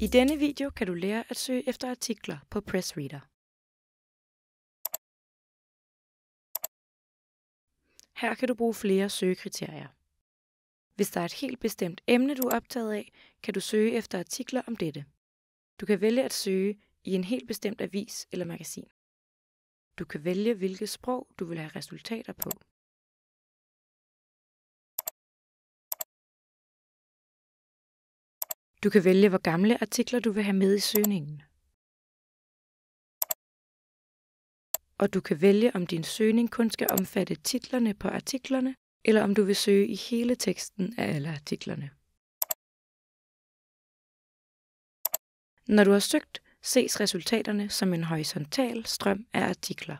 I denne video kan du lære at søge efter artikler på Pressreader. Her kan du bruge flere søgekriterier. Hvis der er et helt bestemt emne, du er optaget af, kan du søge efter artikler om dette. Du kan vælge at søge i en helt bestemt avis eller magasin. Du kan vælge, hvilket sprog du vil have resultater på. Du kan vælge, hvor gamle artikler du vil have med i søgningen. Og du kan vælge, om din søgning kun skal omfatte titlerne på artiklerne, eller om du vil søge i hele teksten af alle artiklerne. Når du har søgt, ses resultaterne som en horisontal strøm af artikler,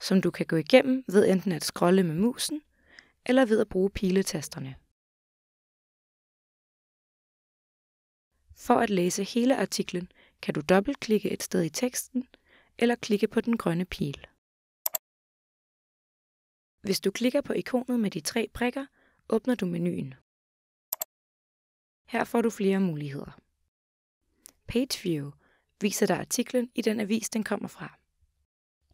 som du kan gå igennem ved enten at scrolle med musen eller ved at bruge piletasterne. For at læse hele artiklen kan du dobbeltklikke et sted i teksten eller klikke på den grønne pil. Hvis du klikker på ikonet med de tre prikker, åbner du menuen. Her får du flere muligheder. Page View viser dig artiklen i den avis, den kommer fra.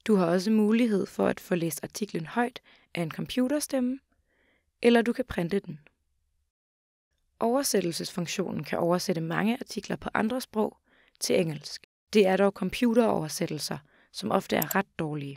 Du har også mulighed for at få læst artiklen højt af en computerstemme, eller du kan printe den. Oversættelsesfunktionen kan oversætte mange artikler på andre sprog til engelsk. Det er dog computeroversættelser, som ofte er ret dårlige.